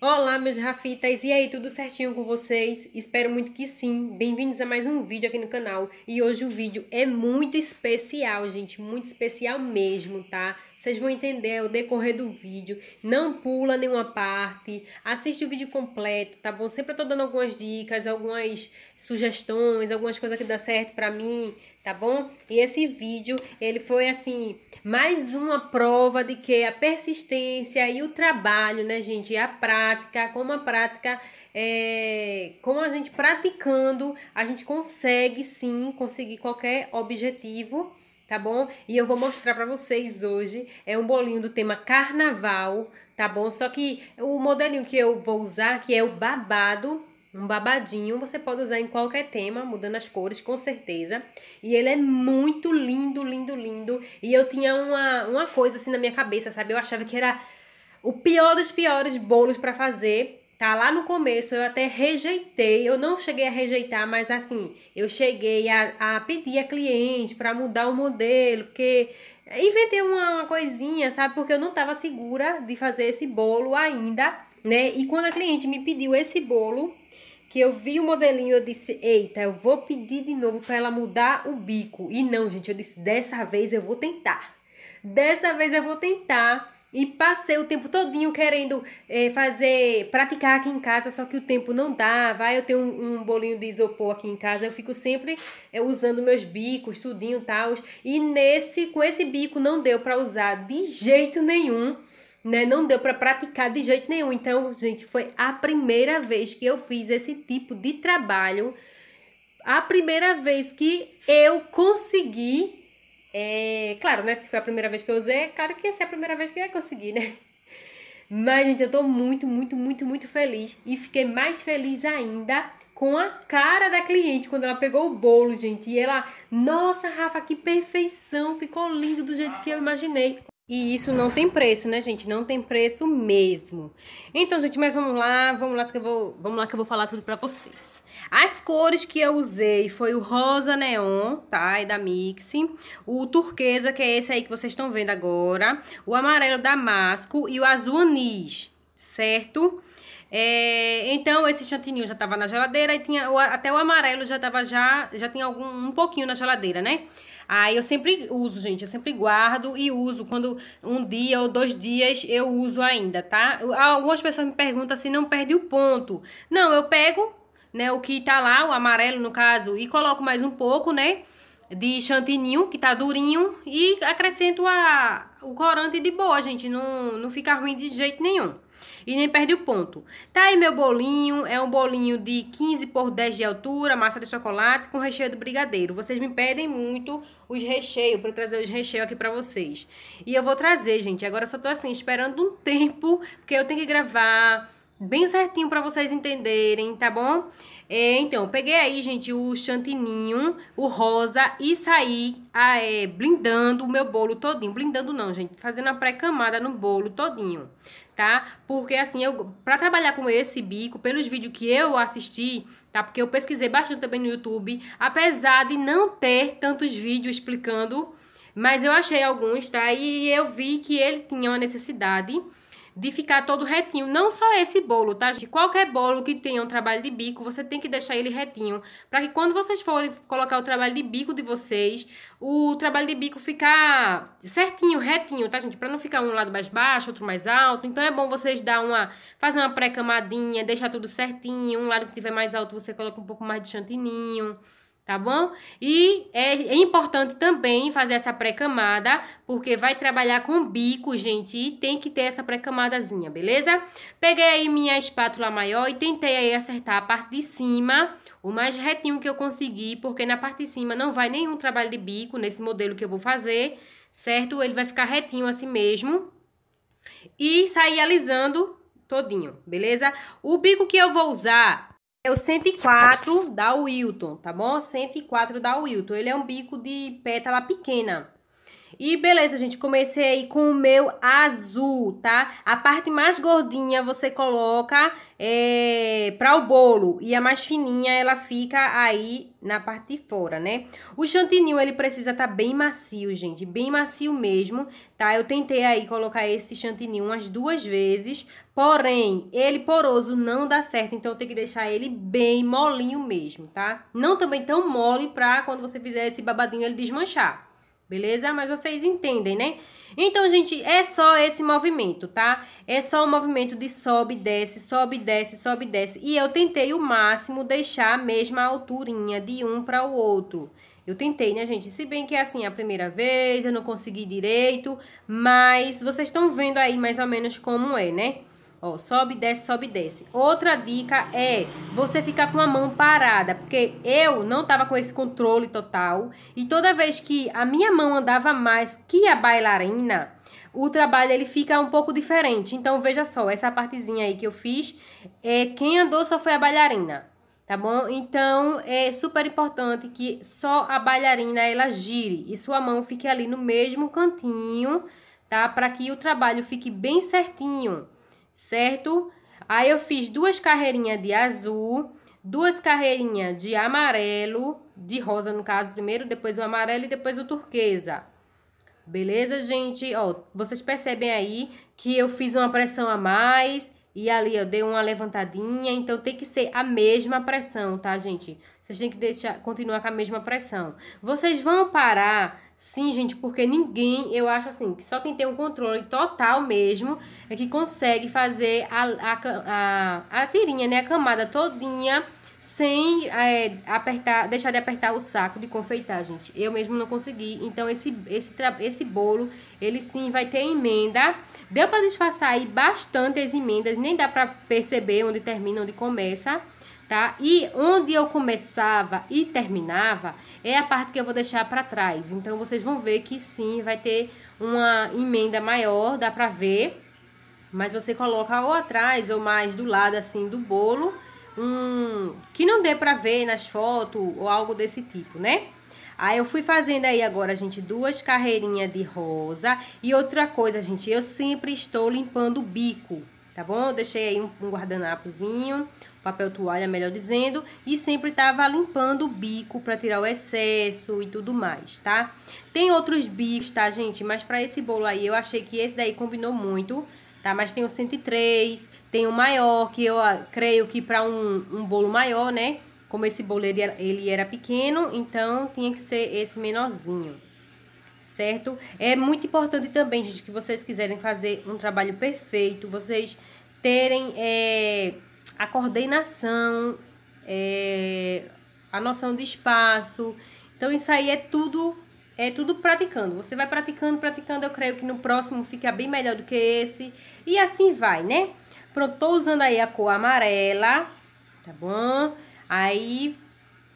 Olá, meus Rafitas! E aí, tudo certinho com vocês? Espero muito que sim! Bem-vindos a mais um vídeo aqui no canal. E hoje o vídeo é muito especial, gente, muito especial mesmo, tá? Vocês vão entender o decorrer do vídeo. Não pula nenhuma parte. Assiste o vídeo completo, tá bom? Sempre eu tô dando algumas dicas, algumas sugestões, algumas coisas que dá certo pra mim, tá bom? E esse vídeo, ele foi assim, mais uma prova de que a persistência e o trabalho, né, gente? E a prática, como a prática é, como a gente praticando, a gente consegue sim conseguir qualquer objetivo tá bom? E eu vou mostrar para vocês hoje. É um bolinho do tema carnaval, tá bom? Só que o modelinho que eu vou usar, que é o babado, um babadinho, você pode usar em qualquer tema, mudando as cores, com certeza. E ele é muito lindo, lindo, lindo. E eu tinha uma, uma coisa assim na minha cabeça, sabe? Eu achava que era o pior dos piores bolos para fazer tá? Lá no começo eu até rejeitei, eu não cheguei a rejeitar, mas assim, eu cheguei a, a pedir a cliente para mudar o modelo, porque inventei uma, uma, coisinha, sabe? Porque eu não estava segura de fazer esse bolo ainda, né? E quando a cliente me pediu esse bolo, que eu vi o modelinho, eu disse: "Eita, eu vou pedir de novo para ela mudar o bico". E não, gente, eu disse: "Dessa vez eu vou tentar". Dessa vez eu vou tentar e passei o tempo todinho querendo é, fazer, praticar aqui em casa, só que o tempo não dava. Eu tenho um, um bolinho de isopor aqui em casa, eu fico sempre é, usando meus bicos, tudinho tal. E nesse, com esse bico não deu para usar de jeito nenhum, né? Não deu para praticar de jeito nenhum. Então, gente, foi a primeira vez que eu fiz esse tipo de trabalho. A primeira vez que eu consegui é, claro, né? Se foi a primeira vez que eu usei, é claro que essa é a primeira vez que eu ia conseguir, né? Mas, gente, eu tô muito, muito, muito, muito feliz. E fiquei mais feliz ainda com a cara da cliente quando ela pegou o bolo, gente. E ela, nossa, Rafa, que perfeição! Ficou lindo do jeito que eu imaginei. E isso não tem preço, né, gente? Não tem preço mesmo. Então, gente, mas vamos lá, vamos lá que eu vou, vamos lá que eu vou falar tudo pra vocês. As cores que eu usei foi o rosa neon, tá? e da Mix. O turquesa, que é esse aí que vocês estão vendo agora. O amarelo damasco e o azul anis, certo? É, então, esse chantininho já tava na geladeira e tinha até o amarelo já tava já, já tinha algum, um pouquinho na geladeira, né? Aí eu sempre uso, gente, eu sempre guardo e uso quando um dia ou dois dias eu uso ainda, tá? Algumas pessoas me perguntam se não perde o ponto. Não, eu pego, né, o que tá lá, o amarelo no caso, e coloco mais um pouco, né? de chantininho, que tá durinho, e acrescento a, o corante de boa, gente. Não, não fica ruim de jeito nenhum e nem perde o ponto. Tá aí meu bolinho, é um bolinho de 15 por 10 de altura, massa de chocolate com recheio do brigadeiro. Vocês me pedem muito os recheios, para trazer os recheios aqui para vocês. E eu vou trazer, gente, agora só tô assim, esperando um tempo, porque eu tenho que gravar bem certinho para vocês entenderem, tá bom? É, então, peguei aí, gente, o chantininho, o rosa e saí a, ah, é, blindando o meu bolo todinho. Blindando não, gente, fazendo a pré-camada no bolo todinho, tá? Porque assim, eu para trabalhar com esse bico, pelos vídeos que eu assisti, tá? Porque eu pesquisei bastante também no YouTube, apesar de não ter tantos vídeos explicando, mas eu achei alguns, tá? E eu vi que ele tinha uma necessidade de ficar todo retinho. Não só esse bolo, tá? De qualquer bolo que tenha um trabalho de bico, você tem que deixar ele retinho. Para que quando vocês forem colocar o trabalho de bico de vocês, o trabalho de bico ficar certinho, retinho, tá, gente? Para não ficar um lado mais baixo, outro mais alto. Então é bom vocês dar uma. fazer uma pré-camadinha, deixar tudo certinho. Um lado que tiver mais alto, você coloca um pouco mais de chantininho tá bom? E é, é importante também fazer essa pré-camada, porque vai trabalhar com bico, gente, e tem que ter essa pré-camadazinha, beleza? Peguei aí minha espátula maior e tentei aí acertar a parte de cima, o mais retinho que eu consegui, porque na parte de cima não vai nenhum trabalho de bico nesse modelo que eu vou fazer, certo? Ele vai ficar retinho assim mesmo. E sair alisando todinho, beleza? O bico que eu vou usar é o 104 da Wilton, tá bom? 104 da Wilton. Ele é um bico de pétala pequena. E beleza, gente, comecei aí com o meu azul, tá? A parte mais gordinha você coloca é, para o bolo e a mais fininha ela fica aí na parte de fora, né? O chantininho, ele precisa estar tá bem macio, gente, bem macio mesmo, tá? Eu tentei aí colocar esse chantininho umas duas vezes, porém, ele poroso não dá certo, então tem que deixar ele bem molinho mesmo, tá? Não também tão mole pra quando você fizer esse babadinho ele desmanchar beleza? Mas vocês entendem, né? Então, gente, é só esse movimento, tá? É só o movimento de sobe, desce, sobe, desce, sobe, desce. E eu tentei o máximo deixar a mesma alturinha de um para o outro. Eu tentei, né, gente? Se bem que é assim a primeira vez, eu não consegui direito, mas vocês estão vendo aí mais ou menos como é, né? Ó, sobe, desce, sobe, desce. Outra dica é você ficar com a mão parada, porque eu não tava com esse controle total e toda vez que a minha mão andava mais que a bailarina, o trabalho ele fica um pouco diferente. Então veja só, essa partezinha aí que eu fiz, é quem andou só foi a bailarina, tá bom? Então é super importante que só a bailarina ela gire e sua mão fique ali no mesmo cantinho, tá? Para que o trabalho fique bem certinho certo? Aí eu fiz duas carreirinhas de azul, duas carreirinhas de amarelo, de rosa no caso primeiro, depois o amarelo e depois o turquesa. Beleza, gente? Ó, vocês percebem aí que eu fiz uma pressão a mais e ali eu dei uma levantadinha, então tem que ser a mesma pressão, tá, gente? Vocês têm que deixar, continuar com a mesma pressão. Vocês vão parar, sim, gente, porque ninguém, eu acho assim, que só quem tem um controle total mesmo é que consegue fazer a, a, a, a tirinha, né, a camada todinha sem é, apertar, deixar de apertar o saco de confeitar, gente. Eu mesmo não consegui. Então, esse, esse, esse bolo, ele sim vai ter emenda. Deu para disfarçar aí bastante as emendas. Nem dá para perceber onde termina, onde começa, tá? E onde eu começava e terminava é a parte que eu vou deixar para trás. Então, vocês vão ver que sim, vai ter uma emenda maior, dá para ver. Mas você coloca ou atrás ou mais do lado, assim, do bolo um que não dê para ver nas fotos ou algo desse tipo, né? Aí eu fui fazendo aí agora, gente, duas carreirinhas de rosa. E outra coisa, gente, eu sempre estou limpando o bico, tá bom? Eu deixei aí um, um guardanapozinho, papel toalha, melhor dizendo, e sempre tava limpando o bico para tirar o excesso e tudo mais, tá? Tem outros bicos, tá, gente? Mas para esse bolo aí, eu achei que esse daí combinou muito tá? Mas tem o 103, tem o maior, que eu ah, creio que para um, um bolo maior, né? Como esse bolo ele era, ele era pequeno, então tinha que ser esse menorzinho, certo? É muito importante também, gente, que vocês quiserem fazer um trabalho perfeito, vocês terem é, a coordenação, é, a noção de espaço. Então, isso aí é tudo é tudo praticando. Você vai praticando, praticando. Eu creio que no próximo fica bem melhor do que esse. E assim vai, né? Pronto, tô usando aí a cor amarela, tá bom? Aí,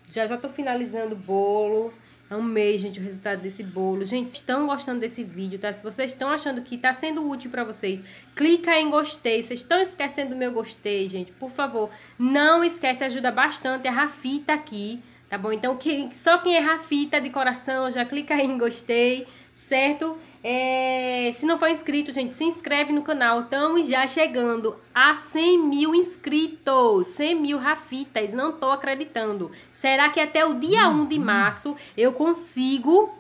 já já tô finalizando o bolo. Amei, gente, o resultado desse bolo. Gente, estão gostando desse vídeo, tá? Se vocês estão achando que tá sendo útil pra vocês, clica em gostei. Vocês estão esquecendo do meu gostei, gente. Por favor, não esquece, ajuda bastante. A Rafita tá aqui Tá bom? Então, quem, só quem errar fita de coração, já clica aí em gostei, certo? É, se não for inscrito, gente, se inscreve no canal. Estamos já chegando a 100 mil inscritos. 100 mil rafitas, não tô acreditando. Será que até o dia 1 de uhum. março eu consigo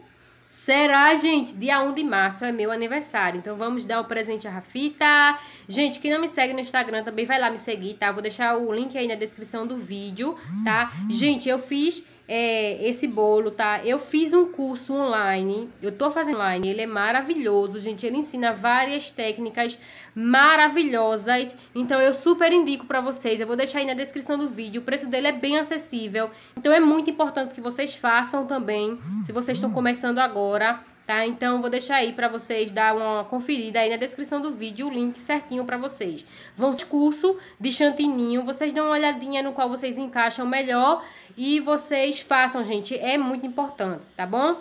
Será, gente? Dia 1 de março é meu aniversário. Então vamos dar o presente à Rafita. Gente, quem não me segue no Instagram também vai lá me seguir, tá? Vou deixar o link aí na descrição do vídeo, tá? Gente, eu fiz é, esse bolo, tá? Eu fiz um curso online, eu tô fazendo online, ele é maravilhoso, gente. Ele ensina várias técnicas maravilhosas, então eu super indico para vocês. Eu vou deixar aí na descrição do vídeo, o preço dele é bem acessível. Então é muito importante que vocês façam também, se vocês estão começando agora tá? Então vou deixar aí para vocês dar uma conferida aí na descrição do vídeo o link certinho para vocês. Vão curso de chantininho, vocês dão uma olhadinha no qual vocês encaixam melhor e vocês façam, gente, é muito importante, tá bom?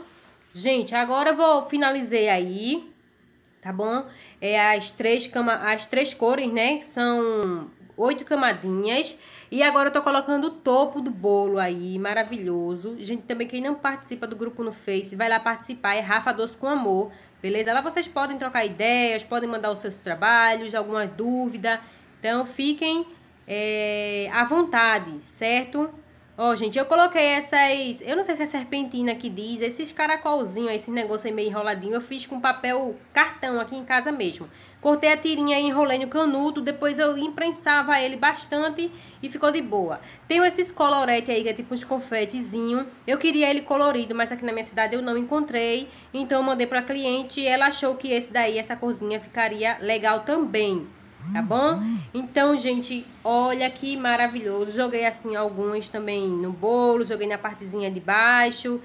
Gente, agora vou finalizei aí, tá bom? É as três cama, as três cores, né? São oito camadinhas. E agora eu tô colocando o topo do bolo aí, maravilhoso. Gente, também quem não participa do grupo no Face, vai lá participar, é Rafa Doce com Amor, beleza? Lá vocês podem trocar ideias, podem mandar os seus trabalhos, alguma dúvida. Então, fiquem é, à vontade, certo? Ó, oh, gente, eu coloquei essas, eu não sei se é serpentina que diz, esses caracolzinhos, esse negócio aí meio enroladinho, eu fiz com papel cartão aqui em casa mesmo. Cortei a tirinha e enrolei no canudo, depois eu imprensava ele bastante e ficou de boa. Tenho esses colorete aí, que é tipo uns confetezinho. Eu queria ele colorido, mas aqui na minha cidade eu não encontrei, então eu mandei pra cliente e ela achou que esse daí, essa corzinha, ficaria legal também tá bom? Então, gente, olha que maravilhoso. Joguei assim alguns também no bolo, joguei na partezinha de baixo.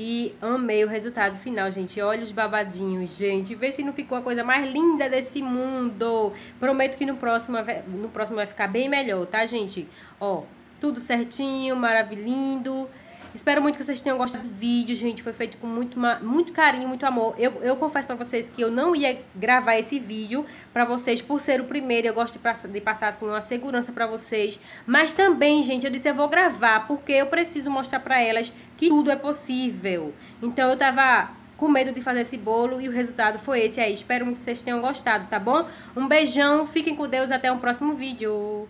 E amei o resultado final, gente. Olha os babadinhos, gente. Vê se não ficou a coisa mais linda desse mundo. Prometo que no próximo, no próximo vai ficar bem melhor, tá, gente? Ó, tudo certinho, maravilhindo. Espero muito que vocês tenham gostado do vídeo, gente. Foi feito com muito, muito carinho, muito amor. Eu, eu confesso pra vocês que eu não ia gravar esse vídeo pra vocês por ser o primeiro. Eu gosto de, passar, de passar, assim, uma segurança pra vocês. Mas também, gente, eu disse, eu vou gravar porque eu preciso mostrar pra elas que tudo é possível. Então, eu tava com medo de fazer esse bolo e o resultado foi esse aí. Espero muito que vocês tenham gostado, tá bom? Um beijão, fiquem com Deus, até um próximo vídeo.